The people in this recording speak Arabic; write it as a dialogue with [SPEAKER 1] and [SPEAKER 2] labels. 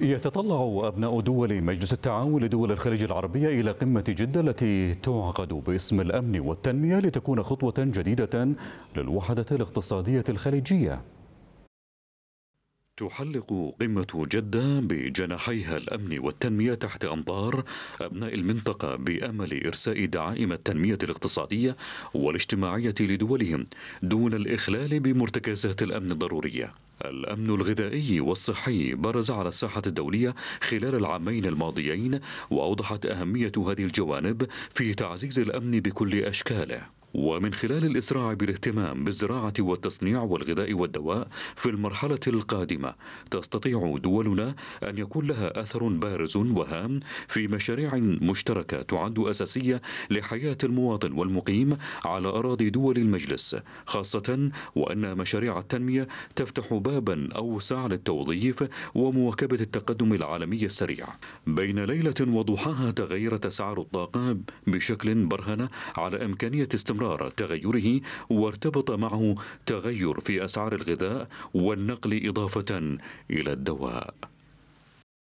[SPEAKER 1] يتطلع أبناء دول مجلس التعاون لدول الخليج العربية إلى قمة جدة التي تعقد باسم الأمن والتنمية لتكون خطوة جديدة للوحدة الاقتصادية الخليجية تحلق قمة جدة بجناحيها الأمن والتنمية تحت أنظار أبناء المنطقة بأمل إرساء دعائم التنمية الاقتصادية والاجتماعية لدولهم دون الإخلال بمرتكزات الأمن الضرورية الأمن الغذائي والصحي برز على الساحة الدولية خلال العامين الماضيين وأوضحت أهمية هذه الجوانب في تعزيز الأمن بكل أشكاله ومن خلال الإسراع بالاهتمام بالزراعة والتصنيع والغذاء والدواء في المرحلة القادمة تستطيع دولنا أن يكون لها أثر بارز وهام في مشاريع مشتركة تعد أساسية لحياة المواطن والمقيم على أراضي دول المجلس خاصة وأن مشاريع التنمية تفتح بابا أوسع للتوظيف ومواكبة التقدم العالمي السريع بين ليلة وضحاها تغيرت أسعار الطاقة بشكل برهن على إمكانية استمرار استمرار تغيره وارتبط معه تغير في أسعار الغذاء والنقل إضافة إلى الدواء